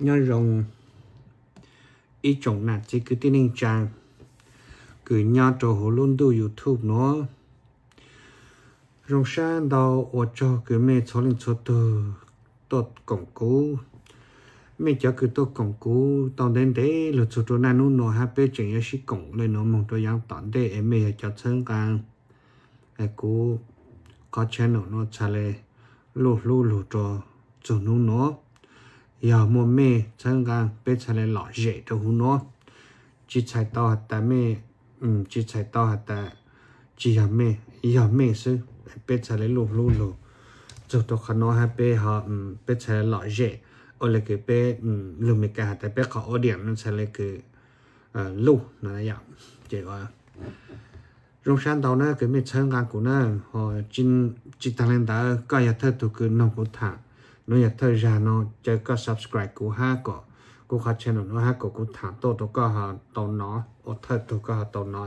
nhân rồng ít trồng nạt chỉ cứ tin hình trang cứ nhà trò hồ luôn đu youtube nó rồng sáng đầu ở cho cứ mẹ cho linh cho từ tốt cổng cũ mẹ cho cứ tốt cổng cũ tao đến thế là cho chỗ nan nó hai bên chuyện yêu sĩ cổng lên nó mong cho yang tận thế em mẹ cho chân càng ai cố có channel nó chả lệ lù lù lù cho chỗ nó giờ mua mẹ chẳng gan bé chả lại lo dễ đâu hú nó chỉ chạy to hạt ta mẹ um chỉ chạy to hạt ta chỉ giờ mẹ giờ mẹ sư bé chả lại lù lù lù cho tôi khăn nó hai bé họ um bé chả lại lo dễ ở lại cái bé um lù mẹ cả hạt ta bé khó ở điểm nó chả lại cái lù nó là dạng chỉ có rong sáng đầu nó cái mẹ chẳng gan của nó họ chỉ chỉ ta lên ta cái nhà thơ tụ cái nông của thằng nó nhà thời gian nó chơi có subscribe của ha có của họ channel nó ha có của thả tổ tổ có họ tổ nó ở thời tổ có họ tổ nó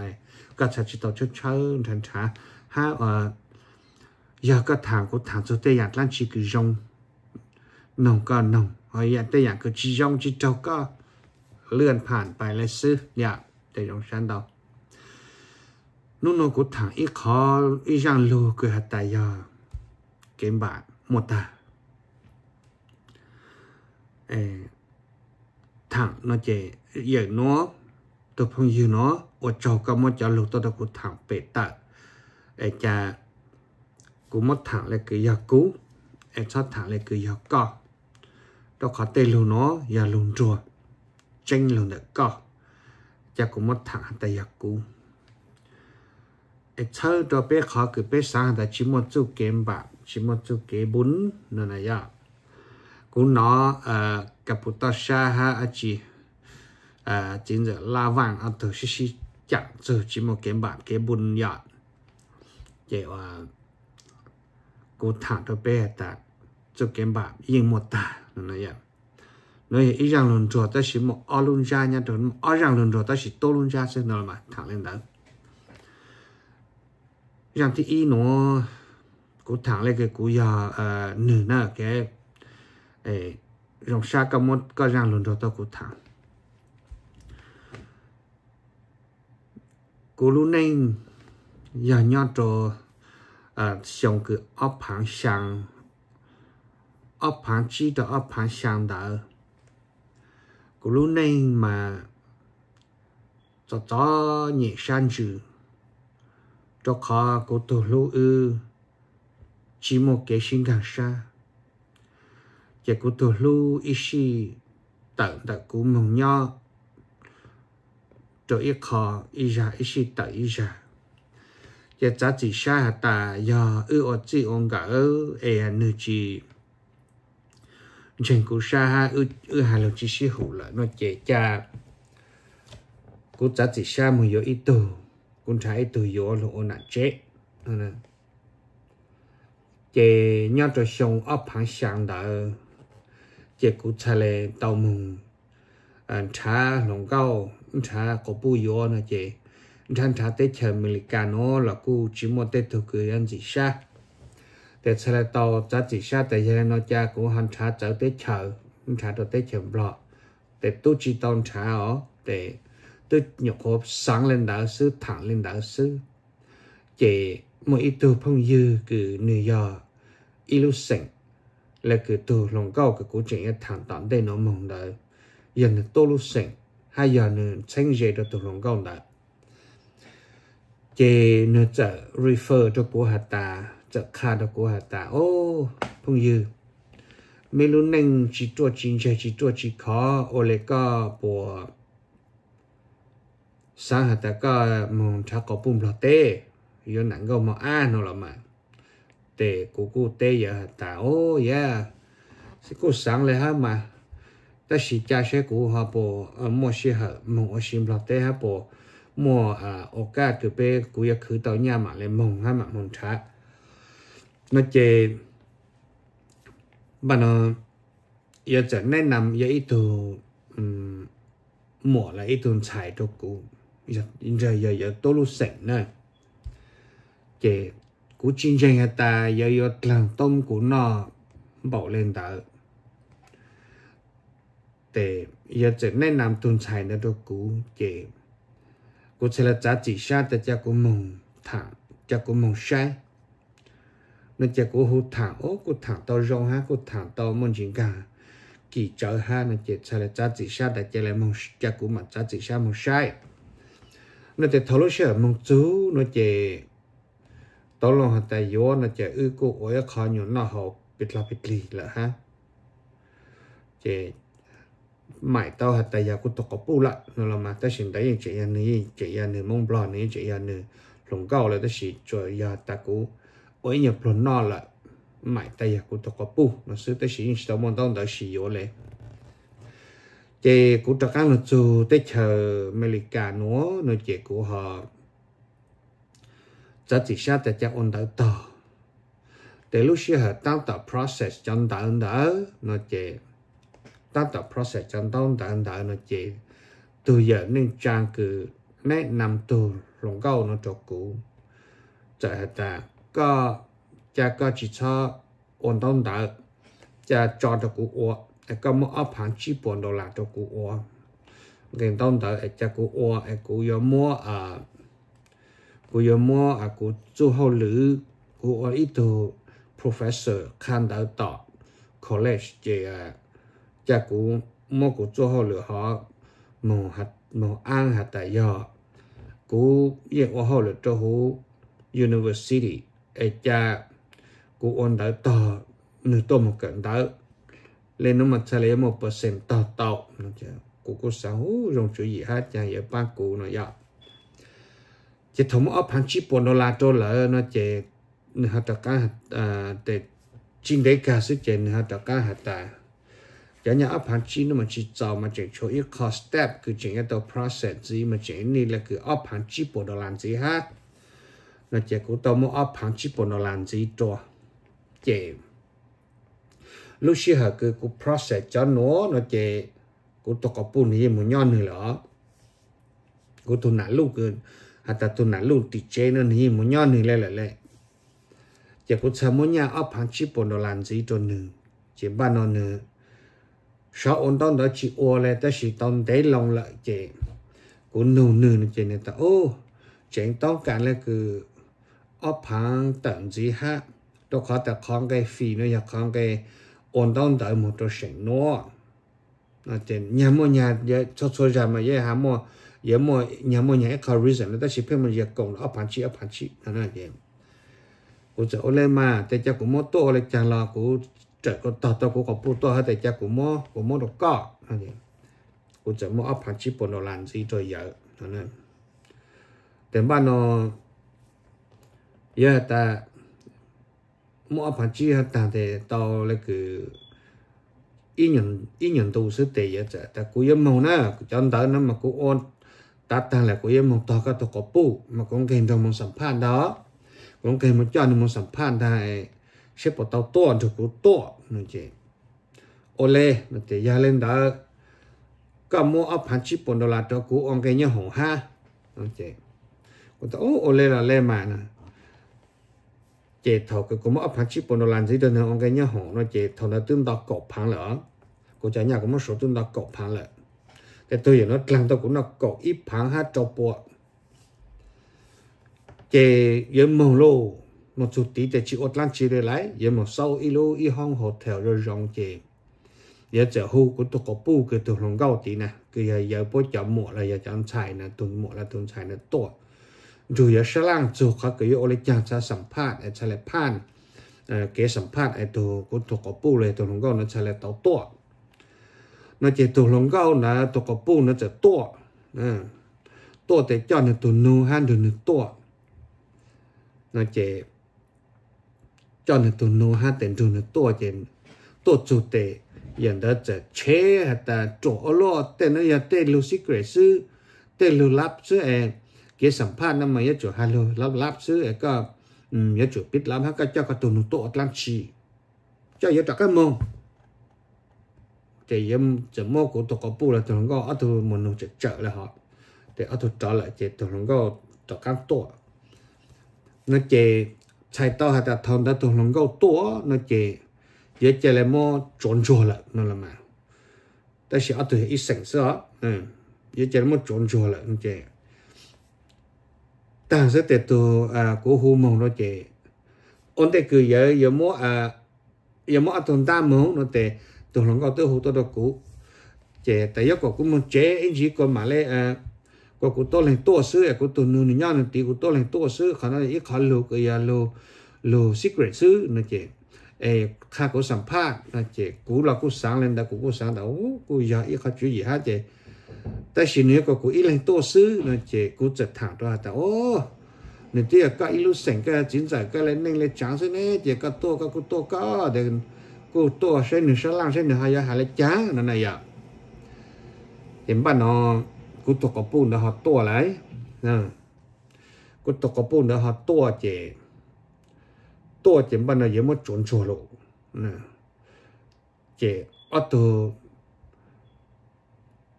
các sản chỉ tổ chơi chơi thành trả ha ở ờ, giờ các thằng của thằng số tây nhạc lan chỉ cứ rong nồng có nồng họ giờ tây nhạc cứ chỉ rong chỉ trâu có lươn ผ่าน ไปเลยซื้ออยากแต่ยงชันดอกนู่นนกูถามอีขออีจังลูกคือหัตตายาเกมบาหมดตา thằng nó chế giờ nó tôi phong dư nó ở chỗ có một chỗ lúc tôi đã có thẳng bể tợ ấy cha cũng mất thẳng là cứ giờ cũ ấy sát thằng là cứ giờ co đó có tên luôn nó giờ lùn rùa tranh lùn đã co cha cũng mất thẳng ta giờ cũ ấy chơi đó bé khó cứ bé sáng ta chỉ một chút kém bạc chỉ một chút kế bún nữa này giờ cú nó à cặp bút ta ha à chỉ à chính giờ la vàng ăn thử xí xí chặn giờ chỉ một cái bản cái bún nhọn vậy à cú thả cho bé ta cho cái bản yên một ta nó vậy nói ý rằng lần rồi ta chỉ một o luôn ra nha rồi o rằng lần rồi ta chỉ tô luôn ra xem nào mà thẳng lên đó rằng thì y nó cú thẳng lên cái cú giờ à nửa cái ấy rong sa cả món cả răng đó tao cũng thằng cô lúc này giờ nhau cho à xong cái ấp hàng sang ấp hàng chỉ đó ấp hàng sang đó cô lúc này mà cho cho nhẹ sang chữ cho khó cô tổ lũ ư chỉ một cái sinh càng xa chỉ có tổ lưu ishi tận đã cú mong nho cho ít khó ý ra ít xí tận ý ra chỉ giá trị xa hạt ta do ư ở chỉ ông cả ư e nữ chỉ chẳng cú xa ha ư ư hà lộc chỉ xí hữu là nó chế cha của giá trị xa mùi yếu ít tù cũng thấy ít tù yếu lộ ôn nạn chế chế nhau cho xong ấp hàng sáng đã chế cụ chả lệ tàu mùng chả lòng cao chả có bù yếu nữa chế chả chả tế chả Americano là cụ chỉ một tế thuộc cười ăn gì xa tế chả lệ tàu chả gì xa tế chả lệ nó chả cũng hành chả chở tế chở chả đồ tế chở bọ tế tu chỉ tàu chả ở tế tu nhục hộp sáng lên đạo sư thẳng lên đạo sư chế một ít tu phong dư cử New York 一路省。là cái từ lòng cầu cái cố chuyện thẳng tận đây nó mong đợi giờ nó tô lúc sinh hay giờ nó sinh dễ được từ lòng cầu đợi chế nó chợ refer cho cố hạt ta chợ kha cho cố hạt ta ô phong dư mấy lúc nâng chỉ tua chính chế chỉ tua chỉ khó ô lệ có bùa sáng hạt ta có mong thác có bùm lọt tê yếu nặng gồm mà a nó là mà tê cô cô tê giờ ta ô ya sẽ cô sáng lại ha mà ta chỉ cha sẽ cô ha bộ mua xe ha mua xin lo tê ha bộ mua à ô cả từ bé cô ya khử tàu nhà mà lại mông ha mà mông cha nó chê bà nó giờ chẳng nên nằm giờ ít tù mua là ít tù xài cho cô giờ giờ giờ tôi lúc sảnh này chê cú chinh tranh hạt ta giờ giờ làm tôm cú nó bỏ lên đó để giờ chỉ nên làm tuần trải nè cho cú chỉ cú sẽ là giá trị xa để cho cú mông thẳng cho cú mông sai nên cho cú hụt thẳng ô cú thẳng to rong ha cú thẳng to mong chính cả kỳ trở ha nên chỉ sẽ là giá trị xa để cho là mông cho cú mà giá trị xa mông sai nên thì thấu lúc sợ mông chú nó chỉ tao lòng hạt tài yếu là trẻ ư cô ối khó nhủ nó hậu bịt là bịt lì là ha trẻ mãi tao hạt tài yếu của có bù lại nó là mà ta xin đấy trẻ yên nữ trẻ yên nữ mong bò nữ trẻ yên nữ lòng cao là ta xì cho ya ta cú ối nhập lòng nó là mãi tài yếu của có bù nó sư ta xì tao mong tao đã xì yếu lệ chị cũng cho các luật sư tới chờ America nữa nơi chị của họ จะจิชาแต่จะอุ่นเดาต่อแต่ลูกเชื่อตั้งแต่ process จนเดาเดาเนาะเจตั้งแต่ process จนต้องเดาเดาเนาะเจตัวอย่างหนึ่งจางคือแนะนำตัวหลงเก้าเนาะจกูจะแต่ก็จะก็จิชาอุ่นต้องเดาจะจอดกูอ้วแต่ก็มั่เอาผ่านชีพบนดอลลาร์กูอ้วเงินต้องเดาจะกูอ้วกูยอมมั่วอ่ากูยมัวอ่ะกูจู่เขาหรือกูอ่ะอีตัว professor คันดาวต่อ college เจ้าจะกูมัวกูจู่เขาหรือเขาหมูหัดหมูอ่างหัดแต่ยอกูเยกว่าเขาหรือจู่หู university เอจ้ากูอ่อนดาวต่อหนึ่งตัวมันเกินดาว lên nó mà trả lấy một phần tao tao nó chứ cụ cô sao rong chú gì hết chả vậy ba cụ nó vậy chỉ thống ở pan chi bộ đô la đô la nó chỉ hạt tất cả à để chính đấy cả sự chỉ hạt tất cả hạt ta giờ nhà ở pan chip nó mà chỉ tạo mà chỉ cho ít cost step cứ chỉ cái đầu process gì mà chỉ này là cứ ở pan chi bộ đô la gì ha nó chỉ cố tạo một ở pan chi bộ đô la gì đó chỉ lúc xưa hả cứ cố process cho nó nó chỉ cố tạo cái bún gì mà nhon nữa đó cũng tao nản lúc cứ à ta tu nản luôn tịt chế nên hi muốn nhon thì lẹ lẹ lẹ chỉ có sao muốn nhà ấp hàng chip bồn đồ làm gì cho nữa chỉ ba nó nữa sau ôn tông đó chỉ ô lẹ ta chỉ tông tế lòng lại chế của nô nữ này chế này ta ô chế tông cả là cứ ấp hàng tận gì ha đó khó ta con cái phi nó ya con cái ổn tông đợi một đồ sẹn nó nó chế nhà mua nhà giờ cho cho ra mà giờ hả mua 也莫也莫也考虑什么，但是偏么也讲了，阿盘起阿盘起，那那点。我就我来嘛，在家古莫多来讲了，古这个大大古个不多，还在家古莫古莫多高那点。我就莫阿盘起不能烂死左右，那那。但把呢，也但莫阿盘起还但的到那个。一年一年都是第一只，但古一毛呢，讲到那么古按 ta ta là của em một tòa các tòa có bù mà cũng kèm trong một sản phẩm đó cũng kèm một cho một sản phẩm này xếp vào tàu to được của to nó chị ô lê nó chị ra lên đó có mua ấp hàng chip bốn đô la đó của ông cái nhớ hổ ha nó chị của tao ô lê là lê mà nè chị thầu cái cũng mua ấp hàng chip bốn đô la dưới đó nữa ông cái nhớ hổ nó chị thầu là tương đo cổ phẳng lỡ của trả nhà cũng một số tương đo cổ phẳng lỡ tôi แต่ตัวอย่างนั้นกลางตัว cũng nó có ít phán hát cho bộ chế yên mong lô một chút tí để chịu ốt lan chỉ để lại yên một sau ít lô ít hong hồ theo rồi rong chế giờ chợ hưu của tôi có bu cái tôi lòng gạo tí nè cái giờ giờ bố chợ mộ là giờ chợ xài nè tuần mộ là tuần xài nè tổ rồi giờ sẽ lang chỗ khác cái ô lấy chẳng sao sắm phát sẽ lại phan cái sắm phát cái tôi của tôi có bu này tôi lòng gạo nó sẽ lại tàu tổ 那这土龙沟那土个布那就多，嗯，多得叫那土奴汉土那多，那这叫那土奴汉等土那多见多住得，人得这车还得着落，但那要得路西格是得路拉是哎，给审判那么也就还路拉拉是哎个，嗯，也就别拉他个叫个土奴多拉起，叫也打个梦。thì em um, chỉ mua của tụi có bu là tụi nó có ở tụi mình nó chợ là họ thì ở tụi trở lại thì tụi nó có tụi cam tua nó chỉ chạy tao hay là thằng đó tụi nó có tua nó chỉ giờ chỉ là mua trộn chua là nó là mà ta sẽ ở tụi ít sẵn sỡ ừ giờ chỉ là mua trộn chua là nó chỉ ta sẽ để tụi à của hu nó chỉ ổn định cứ giờ giờ mua giờ mua ở tụi ta mông nó để tôi lòng gọi tôi hụt tôi đọc cũ chế tại giấc của cũng muốn chế anh chỉ còn mà lấy à, có của tôi lên tua sư à của tôi nuôi nhau nên tí của tôi lên tua sư khả năng ít khả lù cái ya à, lù lù secret sư nó chế ê khá của sản phát nó chế là cũ sáng lên đã cũ cũ sáng đã cũ ya ít khó chú gì hết chế tại xin nếu có cũ ít lên tua sư nó chế cũ chật thẳng ra đã ô nên tí các ít lúc sảnh cái chính giải cái lên nên lên trắng sư nè chế các tua các cũ tua cô to sẽ nửa sáng lang sẽ nửa hai giờ hai lấy chá nó này ạ hiện bạn nó cô to có bùn nó họ to lại nè cô to có bùn nó họ to chè to chè bạn nó giống một chuẩn chuẩn lộ nè chè ở từ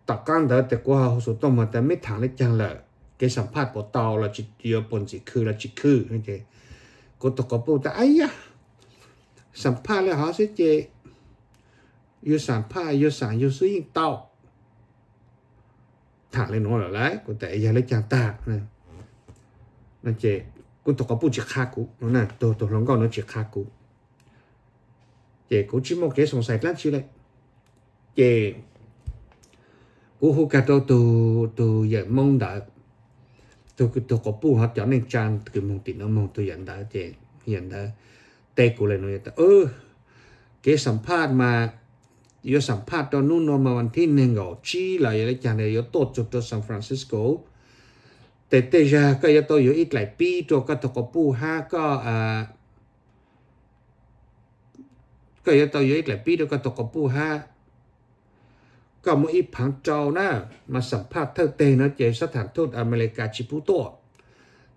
tập căng đó thì qua hồ sơ tôm mà ta mới thằng lấy chăng là cái sản phẩm của tàu là chỉ tiêu bốn chỉ khư là chỉ khư như thế cô to có bùn ta ấy à สัมภาษณ์แล้วเขาเสียเจอยู่สัมภาษณ์อยู่สารอยู่ซื้อยิงเต่าถากเลยน้อยหรอไรกูแต่ยาเลยจับตานะนั่นเจกูตกกับปูจิคากูนั่นน่ะตัวตัวหลงก็นั่นจิคากูเจกูชิมอกเจสงสัยกลั่นชื่อเลยเจกูหูกาตัวตัวตัวอย่างมองดาตัวกูตกกับปูเขาจะนั่งจางกูมองติดน้องมองตัวอย่างดาเจอย่างดาเตกูเลยหนูแต่เออเกสัมภาษณ์มายสัมภาษณ์ตอนนู้นนมาวันที่หนึ่งก็ชี้เลยอะไรอย่างเดียวยตดจุดตัวซานฟรานซิสโกแต่เตจาก็ยตัวอยู่อีกหลายปีตัวก็ตกปูห้าก็อ่าก็ยตัวอยู่อีกหลายปีตัวก็ตกปูห้าก็มุ่งอีผังเจ้านะมาสัมภาษณ์เท่าเตนะเจสถานทูตอเมริกาชิบูโตะ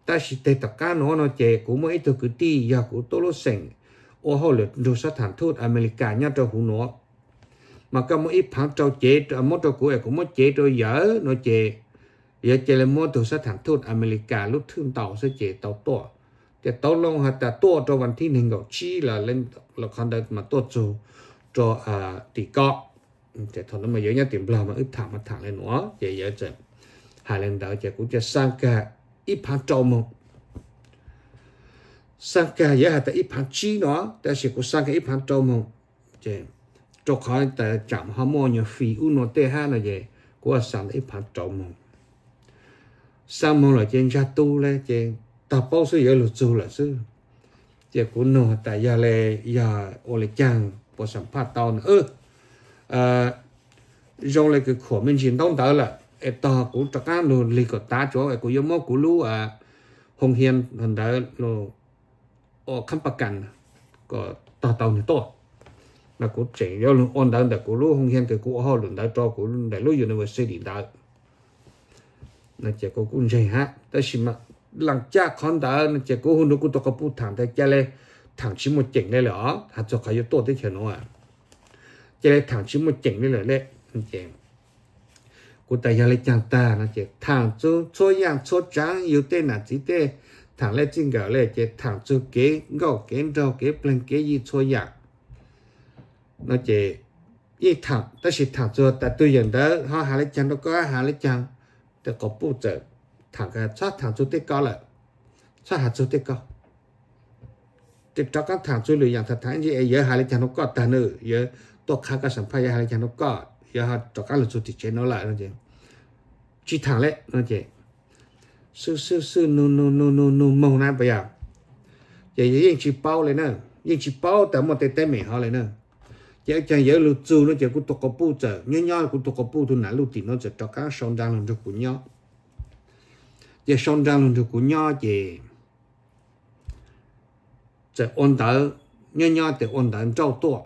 ta chỉ tê tập cá nó nó chè của mấy từ cử ti giờ của tô lô sành ô hô lực đồ sát thản thuốc America nhá cho hủ nó mà các mỗi ít phán trâu chế mỗi trâu của cũng mỗi chế rồi dở nó chè giờ chè là mua đồ sát thản thuốc America lúc thương tàu sẽ chè tàu to thì tàu long hạt ta to cho văn thiên hình gạo chi là lên là con đất mà tốt cho cho à tỷ cọ thì thôi nó mà dễ nhá tìm làm mà ít thẳng mà thẳng lên nó vậy vậy chứ hai lần đó chè cũng chè sang cả Ipantomo. Sanka ya hata Ipanchi nó, ta sẽ có Sanka Ipantomo. Chè, cho khỏi ta chạm ha mô nhờ phí u nó tê ha là vậy, của Sanka Ipantomo. Sang mô là chèn ra tu lê, chè, ta bao sư yếu lục dù là su, Chè, của nó ta ya lê, ya ô lê chàng, bộ sản phát tàu nữa. Ờ, rồi à, là cái khổ mình chỉ đông đỡ là, e to cũng trắc cả lô lì ta tá chỗ e của yếu mô của lú à hồng hiền hình đó lô ô khăm bạc cằn có to tàu này to là cũng chỉ yếu luôn ôn đó là của lú hồng hiền cái của họ luôn đó cho của luôn đại lú university đó là chỉ có cũng dễ ha tới xin mà lần cha con đó là chỉ có hôn nó cũng tôi có bút thằng tới cha lên thằng chỉ một chỉnh đây là hạt cho cái yếu to tới chuyện nó à chỉ là thằng chỉ một chỉnh đây là anh chị của ta giờ lấy chẳng ta là chỉ thằng chú cho yang cho trắng yêu tên là chỉ tên thằng lấy chính gạo lấy chỉ thằng chú kế gạo kế rau kế plan kế gì cho yang nó chỉ ý thằng ta chỉ thằng chú ta tôi nhận đó họ hà lấy chẳng đâu có hà lấy chẳng ta có bù trợ thằng cái cha thằng chú tên cao lại cha hà chú tên cao thì cho các thằng chú lười yang thật thằng gì giờ hà lấy chẳng đâu có ta nữa giờ tôi khá cái sản phẩm giờ hà chẳng đâu có giờ họ cho các lực số thì chế nó lại nó chế chỉ thẳng lẽ nó chế sư sư sư nô nô nô nô nô mông nát bây giờ giờ yên chỉ bao lên nữa yên chỉ bao tao một tay tay mẹ họ lên nữa giờ chẳng giờ lụt chú nó chỉ cũng tụt có bu chờ nhớ nhớ cũng tụt có bu tụi nãy lụt thì nó chỉ cho các sông đang luôn được của nhau giờ sông đang luôn được của nhau chị chỉ ôn tới nhớ nhớ thì ôn tới trâu tua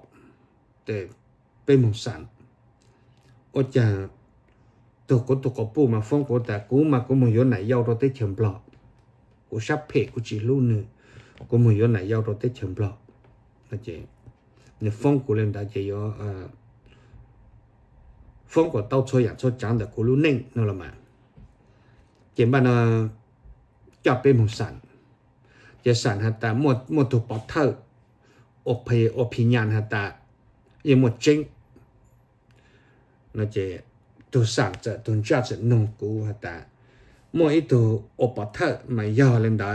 để bên một sản ô chà tôi có tôi có bù mà phong của ta cú mà có một chỗ này giao rồi tới chầm lọ của sắp phê của chị luôn nữa có một chỗ này giao rồi tới chầm lọ là chị nhà phong của lên đã chị yếu phong của tao cho nhà cho chẳng được của luôn nên nó là mà chị bạn cho bên một sản chỉ sản hạt ta một một thuộc bọt thơ ô phê ô phê nhàn hạt ta nhưng một chính nó chỉ tu sáng trở tu cha trở nông cú hả ta mỗi ít tu ốp bát thợ mà giờ lên đó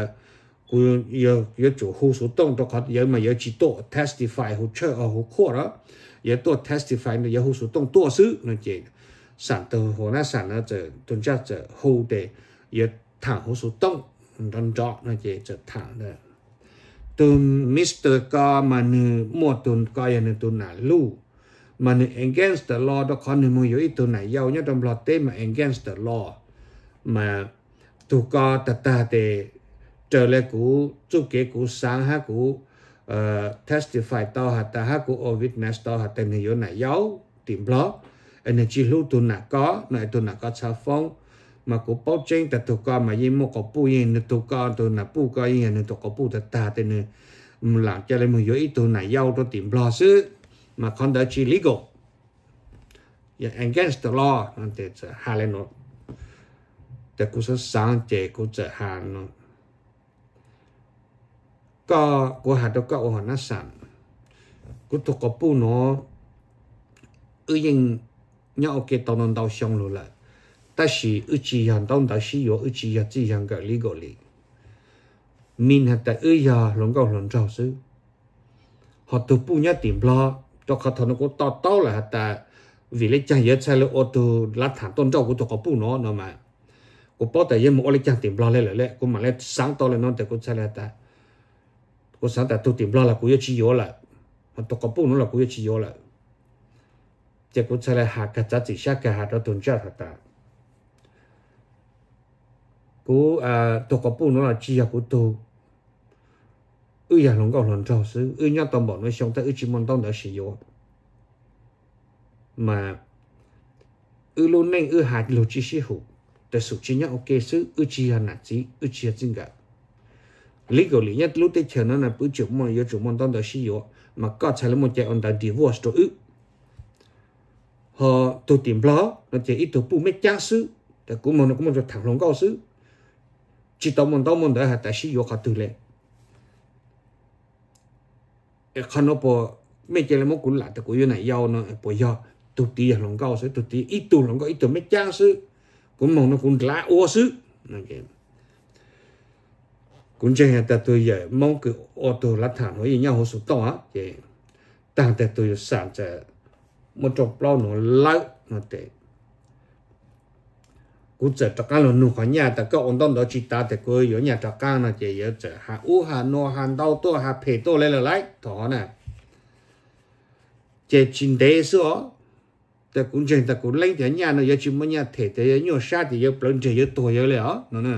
cú giờ giờ chủ hồ số đông đó có giờ mà giờ chỉ tổ testify hồ chơi ở hồ khoa đó giờ tổ testify nó giờ hồ số đông tổ sư nó chỉ sản từ hồ na sản nó trở tu cha trở hồ để giờ thẳng hồ số đông đơn rõ nó chỉ trở thẳng đó tu Mr. Ka mà nửa một tuần coi là nửa tuần nào lưu mà này against the law đó còn nên mua yếu tố này giàu nhất trong luật tế mà against the law mà tu có tất ta để trở lại cũ chú kế cũ sáng ha cũ uh, testify to hạt ta ha cũ or witness to hạt tên yếu này giàu tìm blog energy chỉ lưu tu nà có này tu nà có sao phong mà cụ bao chén ta tu có mà yên một có bu yên tu có tu nà bu có yên tu có bu ta ta tên làm cho nên mình yếu tố này giàu cho tìm blog xứ mà conduct illegal yeah, against the law nó thì sẽ hạ lên nó แต่กูจะสร้างเจกูจะหาเนาะก็กูหาตัวก็โอ้หน้าสั่นกูตกกปูเนาะอือยังเนี่ยโอเคตอนนั้นเราชงรู้ละ但是一只羊当到是有一只羊只羊个里个里，明下的一呀龙个龙照手，好多不一点啦。cho khó thằng nó có to to là ta vì lấy chàng yết sai lấy ô tô lá thản tôn trọng của tôi có bù nó nó mà cô bỏ tại yếm một lấy chàng tìm lo lên lại cô mà lấy sáng to lên nó để cô sai là ta có sáng ta tôi tìm lo là cô yết chỉ yếu là tôi có bù nó là cô yết chỉ yếu là chỉ cô sai là hạ cả giá trị sát cả hạ đó tôn trọng là ta cô à tôi có bù nó là chỉ yếu của tôi tôi nhà lòng cầu lòng trò sự ư nhau tâm bọn nó sống tới ư chỉ mong tông đã sử dụng mà ư luôn nên ư hạt lộ chỉ sử hữu để sự chỉ nhau ok sự ư chỉ hà nạt gì ư chỉ hà chính cả lý cầu lý nhất lúc tới chờ nó là bữa chủ mong yêu chủ mong tông đã sử dụng mà có thể là một cái ông đã divorce rồi ư họ tụ tìm lo nó chỉ ít tụ bu mấy cha sư để cũng mong nó cũng mong cho thẳng lòng cao sư chỉ tao mong tao mong đã hạt đã sử dụng họ từ lệ bỏ bỏ lại này nó nó tụt tụt ít ít sư sư cũng mong cũng chẳng hạn ta tôi giờ mong cái ô tô lá thản với nhau hồ sụt to á cái đang tại tôi sản sẽ một chục lo nó lâu nó tệ u giờ trắc cá luôn nung nhà ta có ổn đón đó chỉ ta thì có yếu nhà trắc cá nó chỉ yếu giờ hà u hà nô hà đau to hà phê to lên là lại thọ nè chỉ chín đế số ta cũng chỉ ta cũng lấy thế nhà nó yếu chỉ muốn nhà thể thế yếu nhiều sát thì yếu lớn chỉ yếu to yếu lẽ nó nè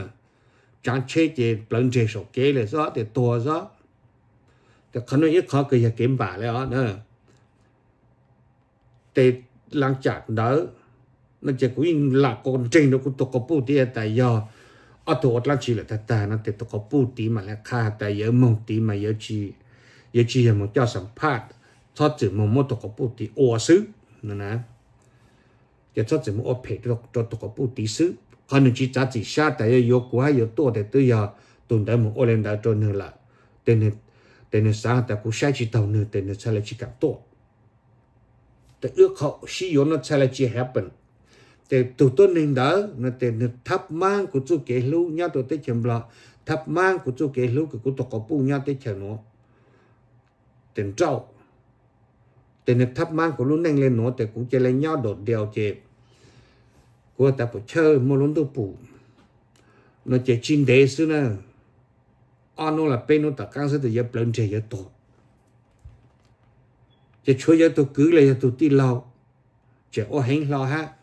chẳng chế chỉ lớn chỉ số kế là số thì to số thì khả năng yếu khó cái gì kiếm bả lẽ nè thì lăng chặt đỡ นั่นจะกูยิงหลักกนจริงนะกูตกกระปูตีแต่ยออัตวัดลังชีเลยแต่แต่นั่นแต่ตกกระปูตีมาแล้วค่าแต่เยอะมองตีมาเยอะชีเยอะชีอย่างมึงเจ้าสัมผัสทอดจืดมึงมดตกกระปูตีอวซึนะนะจะทอดจืดมึงอภิเษ็ดตกตกกระปูตีซึคนหนึ่งชีจัดจีชาแต่ยอยกว่าเยอตัวแต่ตัวยาตุนแต่มึงโอเลนได้จนเหนื่อละแต่เนี่ยแต่เนี่ยสาแต่กูใช้ชีเต่าเนื้อแต่เนี่ยใช้เลยชีกับตัวแต่เอื้อเขาชี้ย้อนนั่นใช้เลยชีแฮปเปิล te tu tu nên đỡ nó te nó thấp mang của chú kế lưu nhau tôi tới chấm lọ thấp mang của chú kế lưu của của tôi có bu nhau tới chấm nó tiền trâu tiền nó thấp mang của luôn nhanh lên nó te cũng chơi lên nhau đột điều chế của ta phải chơ mua luôn tôi bù nó chơi chín đế xứ nè ăn nó là bên nó ta căng sẽ từ giờ lên chơi giờ tổ chơi chơi giờ tôi cứ là giờ tôi đi lâu chơi ô hành lo ha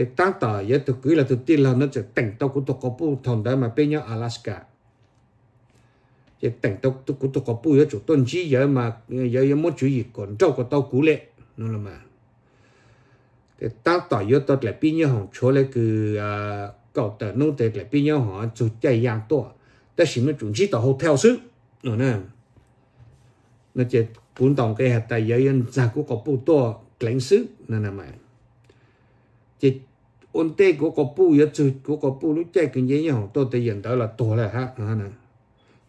thì tăng tờ giờ tôi cứ là tôi tin là nó sẽ tỉnh tao cũng tôi có bu thằng đó mà bên nhớ Alaska giờ tỉnh tao tôi cũng tôi có bu giờ chủ tôn chi giờ mà giờ giờ muốn chủ gì còn trâu của tao cú lệ nó là mà thì tăng tờ giờ tôi lại bên nhau hàng chỗ lại cứ à, cậu tờ nó thì lại bên nhớ họ chủ chạy giang to ta chỉ mới chuẩn chỉ tao theo xứ nó nè nó chỉ cũng tổng cái hạt tài giới giờ ra của có bu to lãnh xứ nó là mà chỉ ôn tê của có bu yếu chữ của có bu lúc chạy kinh dễ nhau tôi thấy hiện đó là tổ là ha ha nè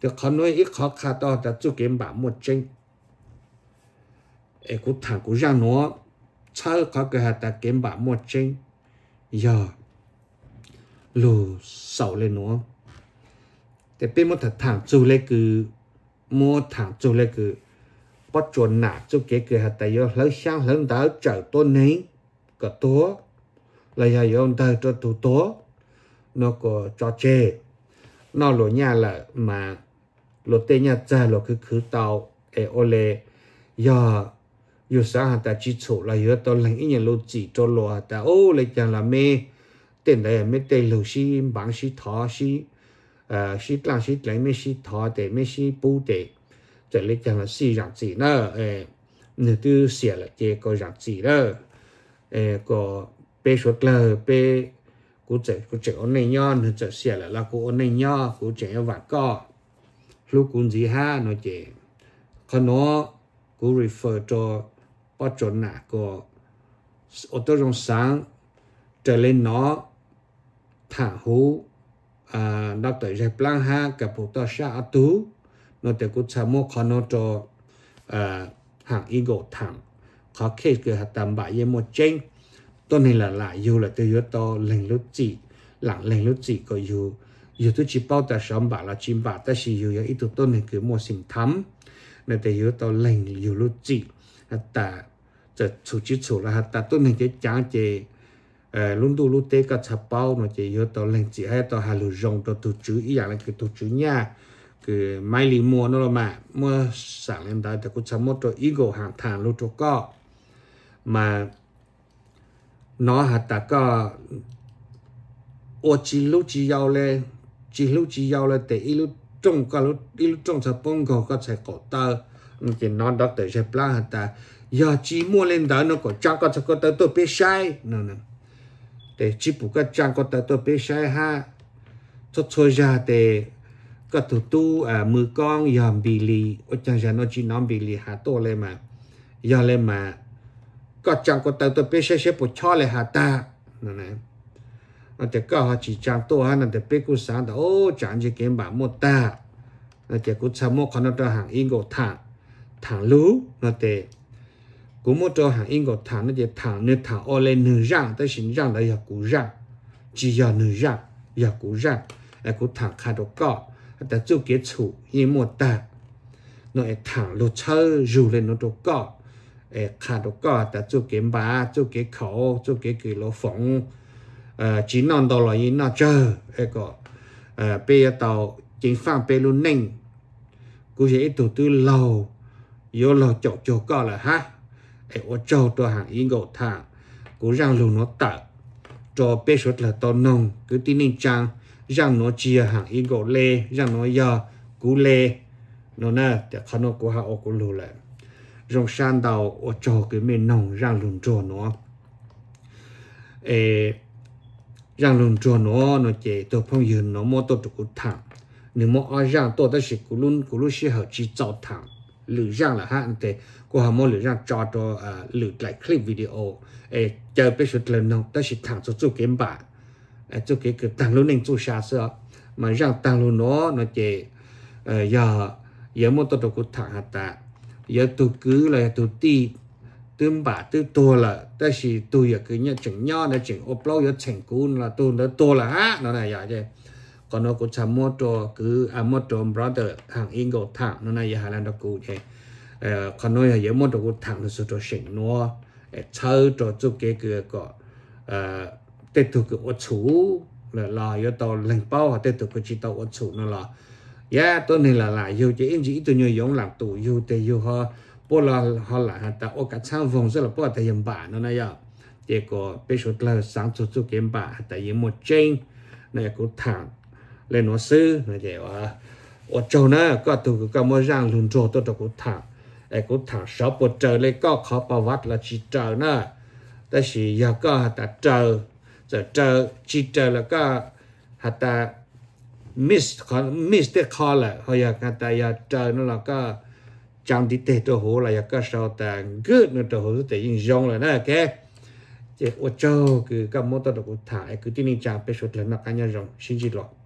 thì khó nói ít khó khá to ta chú kiếm bảo một chân ấy cũng thằng cũng ra nó chơi khó cái hạt ta kiếm bảo một chân giờ lù sầu lên nó thì bên một thằng thằng chú lên cứ một thằng chú lên cứ bắt chuẩn nã chú kế cái hạt ta yếu lớn sáng lớn đá trở tôn nấy cả tố là hay ông ta cho thủ tố nó có cho chê nó lỗ nhà là mà lỗ tê nhà cha lỗ cứ cứ tàu để ô lê giờ dù sao hà ta chỉ chủ là giờ tao lành ít nhà lỗ chỉ cho lỗ hà ta ô lấy chẳng là mê tiền đấy mê tê lỗ xí bán xí thọ xí à xí làm xí lấy mê xí thọ để mê xí bù để trở lấy chẳng là xí rằng gì nữa nửa tư xỉa là chê có rằng gì nữa có bê suất lờ bê cú chạy cú chạy ôn này nhon hơn chạy xe là là cú ôn này nho cú chạy ở vạt co lúc cú gì ha nói chạy khi nó cú refer cho bắt chuẩn nà cô ở tô trong sáng trở lên nó thả hú à đáp tới giải plan ha cả bộ ta xa tú nó để cú chăm mô khi nó cho à hàng ego thẳng khó khăn cái hạt tầm tạm bại một chênh ตัวนี้ là lại yêu là tôi yêu to lên lúc chỉ lặng lên lúc chỉ có yêu yêu tôi chỉ bao ta sống bà là chim bà ta chỉ yêu ít tụ tôi này cứ mua xin thắm nên tôi yêu to lên yêu lúc chỉ ta จะสูจิสูละฮะแต่ตัวหนึ่งจะจ้าเจเออลุงดูลุเตก็ชับเป้าเนาะจะเยอะตัวเล่งจีให้ตัวฮาลุจงตัวตุจูอีอย่างนั้นคือตุจูเนี่ยคือไม่ลีมัวนั่นละมาเมื่อสั่งเล่นได้แต่กูชะมดตัวอีโก้ห่างทางลุตัวก็มา nó hạt ta có ô chỉ lúc chỉ yêu lên chỉ lúc chỉ yêu lên để ít lúc trong cả lúc ít lúc trong sẽ bông cầu có sẽ có tờ cái nó đó để sẽ plan hạt ta giờ chỉ mua lên đó nó có trang có sẽ có tờ tôi biết sai nè nè để chỉ bù cái trang có tờ tôi biết sai ha cho thôi ra để có thủ tu à mưa con yam bì lì ở trang nhà nó chỉ nói bì lì hạt to lên mà giờ lên mà ก็จังก็ตัวตัวเป๊ะเชฟปวดช่อเลยหาตานั่นนะแต่ก็หาจีจังตัวฮะนั่นแต่เป๊ะกูสารแต่โอ้จังจะเก็บบาหมดตานั่นแต่กูชามกขนาดตัวหางอิงก็ทางทางรู้นั่นแต่กูมดตัวหางอิงก็ทางนั่นแต่ทางเนื้อทางโอเลหนึ่งร่างแต่สิ่งร่างแต่อยากกูร่างจีอยากหนึ่งร่างอยากกูร่างแต่กูทางขาดก็แต่จู่เกี่ยวถูกยี่หมดตานั่นแต่ทางรู้เชื่อรู้เลยนั่นตัวก็诶看到个，但做给把做给口做给给老风，呃，只弄到了因那这那个，呃，别到 chính phạm bê luôn nâng cú dễ tụ tư lâu yếu lâu chậu chậu có là ha ở ô châu tôi hàng yên gậu thả cú rằng lù nó tạ cho bê sốt là to nông cứ tin nên trang rằng nó chia hàng yên gậu lê rằng nó giờ cú lê nó nè để khăn nó cú hạ ô cú lại rong san đầu ở chỗ cái mê nòng ra lùn trò nó ê ra lùn trò nó nó chỉ tổ phong yên nó mô tổ trục thẳng nếu mà ở ra tổ ta sẽ cú luôn cú luôn sẽ hợp chỉ tạo thẳng lử ra là hạn thế cô hà mô lử ra cho cho lử lại clip video ê chờ bây giờ lần nào ta sẽ thẳng cho chú kiếm bạn chú cái cái tăng luôn nên chú xa xưa mà ra tăng luôn nó nó chỉ ờ, giờ giờ mô tổ trục thẳng hạt tạ giờ tôi cứ là tôi ti tương bà tôi to là ta chỉ tôi giờ cứ nhận chỉnh nho là chỉnh ốp lâu giờ chỉnh cũ là tôi nó to là á nó này giờ chứ còn nó cũng chăm mua cho cứ à mua cho brother hàng ingo thẳng nó này giờ hà lan đó cũ chứ ờ, còn nói ờ, ờ, là giờ mua cho cú thẳng nó số cho chỉnh nó chơi cho chút cái cái có tết thuộc cái ốp chủ là là giờ tàu lên bao tết thuộc cái chỉ tàu ốp chủ nó là yeah, dạ, tôi này là là yêu chứ em chỉ tôi nhớ giống làm tù yêu tê yêu họ bố là họ là hạt ta ô cả sang vùng rất là bố ta yếm bà nó này ya chỉ có bây giờ là sáng chút chút kiếm bà hạt ta yếm một chênh này cũng thẳng lên nó sư này chỉ là ở chỗ nữa có tụ có mua răng lùn trồ tôi đâu cũng thẳng ai cũng thẳng sáu bộ trời lên có khó bảo vật là chỉ chờ nữa ta chỉ giờ có hạt ta chờ giờ trời chỉ chờ, là có hạt ta miss con miss the color họ giờ cái tại giờ nó là có trong đi tết hồ là giờ có sao ta good nó đồ hồ tết yên rong là nè cái chỉ ô châu cứ các món đồ của thải cứ tin rằng bây giờ là nó cái nhà rong xin chỉ lỗi